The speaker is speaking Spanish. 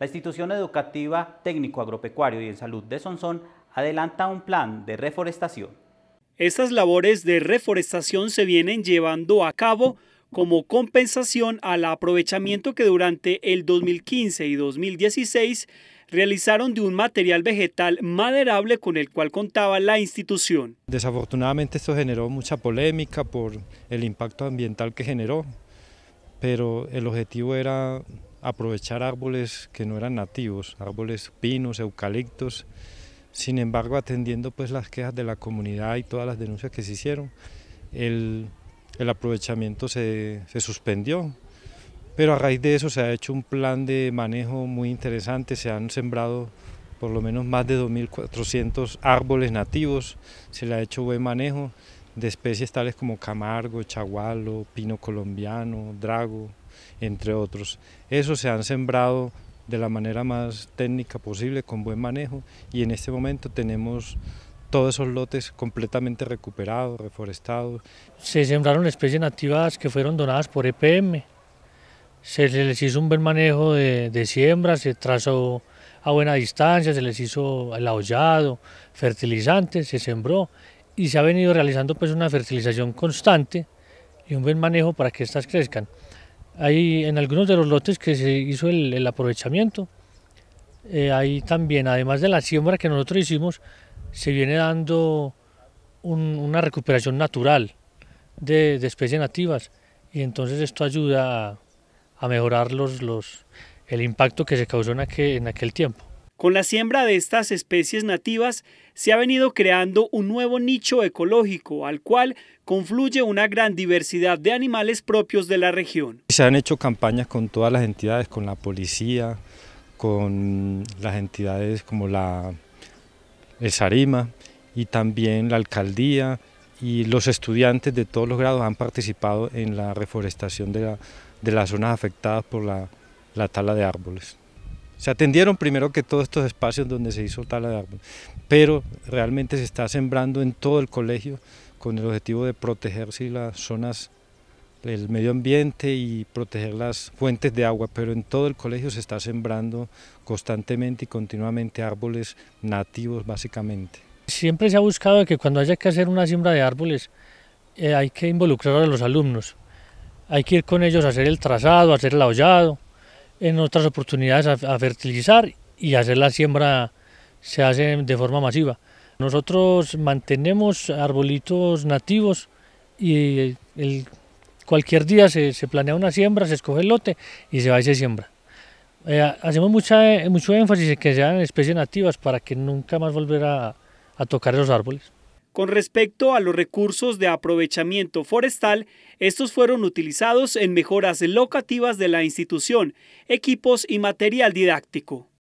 La institución educativa técnico agropecuario y en salud de Sonsón adelanta un plan de reforestación. Estas labores de reforestación se vienen llevando a cabo como compensación al aprovechamiento que durante el 2015 y 2016 realizaron de un material vegetal maderable con el cual contaba la institución. Desafortunadamente esto generó mucha polémica por el impacto ambiental que generó, pero el objetivo era aprovechar árboles que no eran nativos, árboles pinos, eucaliptos, sin embargo atendiendo pues las quejas de la comunidad y todas las denuncias que se hicieron, el, aprovechamiento se, se suspendió, pero a raíz de eso se ha hecho un plan de manejo muy interesante, se han sembrado por lo menos más de 2.400 árboles nativos, se le ha hecho buen manejo de especies tales como camargo, chagualo, pino colombiano, drago, entre otros. Eso se han sembrado de la manera más técnica posible, con buen manejo, y en este momento tenemos todos esos lotes completamente recuperados, reforestados. Se sembraron especies nativas que fueron donadas por EPM, se les hizo un buen manejo de, siembra, se trazó a buena distancia, se les hizo el ahollado, fertilizante, se sembró y se ha venido realizando pues una fertilización constante y un buen manejo para que estas crezcan en algunos de los lotes que se hizo el, aprovechamiento, eh, ahí también, además de la siembra que nosotros hicimos, se viene dando una recuperación natural de, especies nativas y entonces esto ayuda a, mejorar los, el impacto que se causó en aquel tiempo. Con la siembra de estas especies nativas se ha venido creando un nuevo nicho ecológico al cual confluye una gran diversidad de animales propios de la región. Se han hecho campañas con todas las entidades, con la policía, con las entidades como la el Sarima y también la alcaldía y los estudiantes de todos los grados han participado en la reforestación de, las zonas afectadas por la tala de árboles. Se atendieron primero que todos estos espacios donde se hizo tala de árboles, pero realmente se está sembrando en todo el colegio con el objetivo de protegerse las zonas, el medio ambiente y proteger las fuentes de agua, pero en todo el colegio se está sembrando constantemente y continuamente árboles nativos básicamente. Siempre se ha buscado que cuando haya que hacer una siembra de árboles eh, hay que involucrar a los alumnos, hay que ir con ellos a hacer el trazado, hacer el ahollado, en otras oportunidades a, fertilizar y hacer la siembra se hace de forma masiva. Nosotros mantenemos arbolitos nativos y cualquier día se, planea una siembra, se escoge el lote y se va y se siembra. Eh, hacemos mucha, mucho énfasis en que sean especies nativas para que nunca más volver a, a tocar esos árboles. Con respecto a los recursos de aprovechamiento forestal, estos fueron utilizados en mejoras locativas de la institución, equipos y material didáctico.